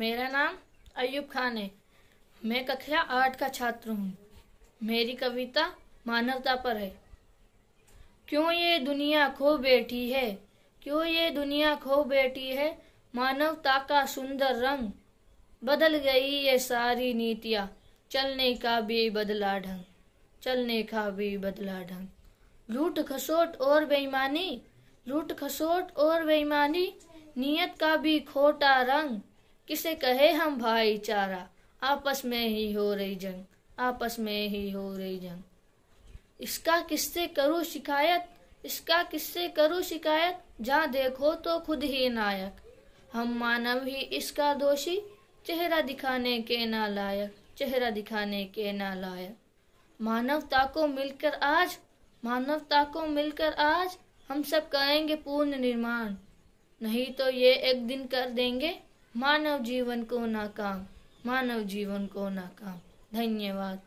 मेरा नाम अयुब खान है मैं कक्षा आठ का छात्र हूँ मेरी कविता मानवता पर है क्यों ये दुनिया खो बैठी है क्यों ये दुनिया खो बैठी है मानवता का सुंदर रंग बदल गई ये सारी नीतियाँ चलने का भी बदला ढंग चलने का भी बदला ढंग लूट खसोट और बेईमानी लूट खसोट और बेईमानी नियत का भी खोटा रंग किसे कहे हम भाईचारा आपस में ही हो रही जंग आपस में ही हो रही जंग इसका किससे करूँ शिकायत इसका किससे करूँ शिकायत जहाँ देखो तो खुद ही नायक हम मानव ही इसका दोषी चेहरा दिखाने के ना लायक चेहरा दिखाने के ना लायक मानवता को मिलकर आज मानवता को मिलकर आज हम सब करेंगे पूर्ण निर्माण नहीं तो ये एक दिन कर देंगे मानव जीवन को नाकाम मानव जीवन को नाकाम धन्यवाद